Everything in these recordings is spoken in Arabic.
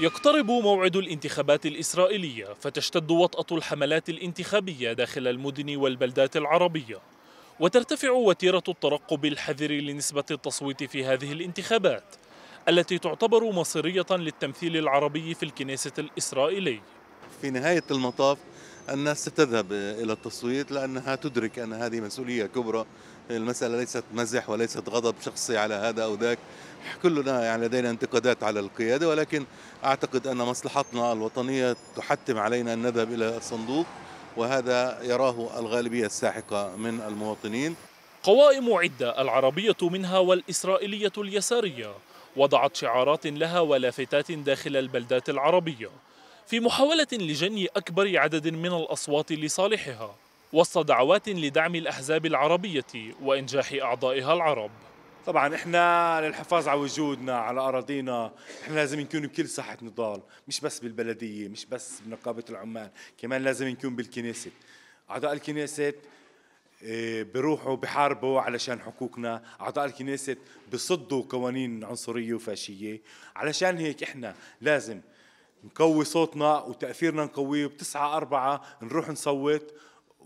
يقترب موعد الانتخابات الإسرائيلية فتشتد وطأة الحملات الانتخابية داخل المدن والبلدات العربية وترتفع وتيرة الترقب الحذر لنسبة التصويت في هذه الانتخابات التي تعتبر مصيرية للتمثيل العربي في الكنيسة الإسرائيلي في نهاية المطاف الناس ستذهب إلى التصويت لأنها تدرك أن هذه مسؤولية كبرى المسألة ليست مزح وليست غضب شخصي على هذا أو ذاك كلنا يعني لدينا انتقادات على القيادة ولكن أعتقد أن مصلحتنا الوطنية تحتم علينا أن نذهب إلى الصندوق وهذا يراه الغالبية الساحقة من المواطنين قوائم عدة العربية منها والإسرائيلية اليسارية وضعت شعارات لها ولافتات داخل البلدات العربية في محاولة لجني أكبر عدد من الأصوات لصالحها وسط دعوات لدعم الأحزاب العربية وإنجاح أعضائها العرب طبعا احنا للحفاظ على وجودنا على اراضينا احنا لازم نكون بكل ساحه نضال مش بس بالبلديه مش بس بنقابه العمال كمان لازم نكون بالكنيسه اعضاء الكنيسه إيه، بيروحوا بحاربوا علشان حقوقنا اعضاء الكنيسه بصدوا قوانين عنصريه وفاشيه علشان هيك احنا لازم نقوي صوتنا وتأثيرنا نقويه بتسعة أربعة نروح نصوت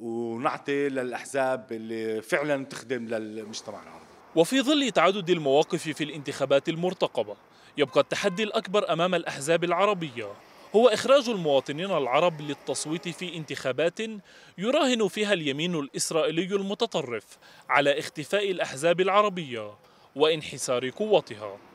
ونعطي للأحزاب اللي فعلا تخدم للمجتمع العربي وفي ظل تعدد المواقف في الانتخابات المرتقبة يبقى التحدي الأكبر أمام الأحزاب العربية هو إخراج المواطنين العرب للتصويت في انتخابات يراهن فيها اليمين الإسرائيلي المتطرف على اختفاء الأحزاب العربية وانحسار قوتها